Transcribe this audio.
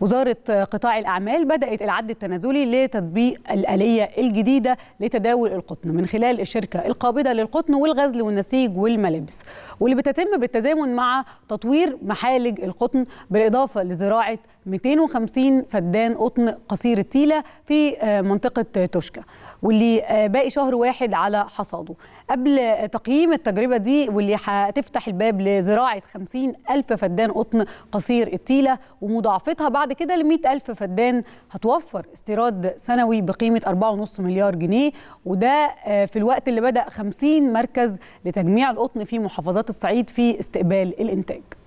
وزارة قطاع الأعمال بدأت العد التنازلي لتطبيق الآلية الجديدة لتداول القطن من خلال الشركة القابضة للقطن والغزل والنسيج والملابس واللي بتتم بالتزامن مع تطوير محالج القطن بالإضافة لزراعة 250 فدان قطن قصير التيلة في آه، منطقة توشكا واللي آه، باقي شهر واحد على حصاده قبل آه، تقييم التجربة دي واللي هتفتح الباب لزراعة 50 ألف فدان قطن قصير التيلة ومضاعفتها بعد كده ل 100 ألف فدان هتوفر استيراد سنوي بقيمة 4.5 مليار جنيه وده آه، في الوقت اللي بدأ 50 مركز لتجميع القطن في محافظات الصعيد في استقبال الإنتاج